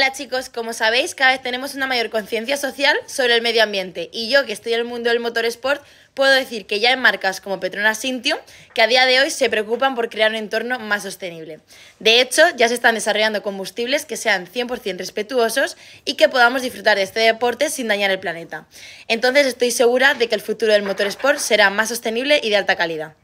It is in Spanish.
Hola chicos, como sabéis, cada vez tenemos una mayor conciencia social sobre el medio ambiente y yo, que estoy en el mundo del motor sport puedo decir que ya hay marcas como Petronas Sintium que a día de hoy se preocupan por crear un entorno más sostenible. De hecho, ya se están desarrollando combustibles que sean 100% respetuosos y que podamos disfrutar de este deporte sin dañar el planeta. Entonces estoy segura de que el futuro del motor sport será más sostenible y de alta calidad.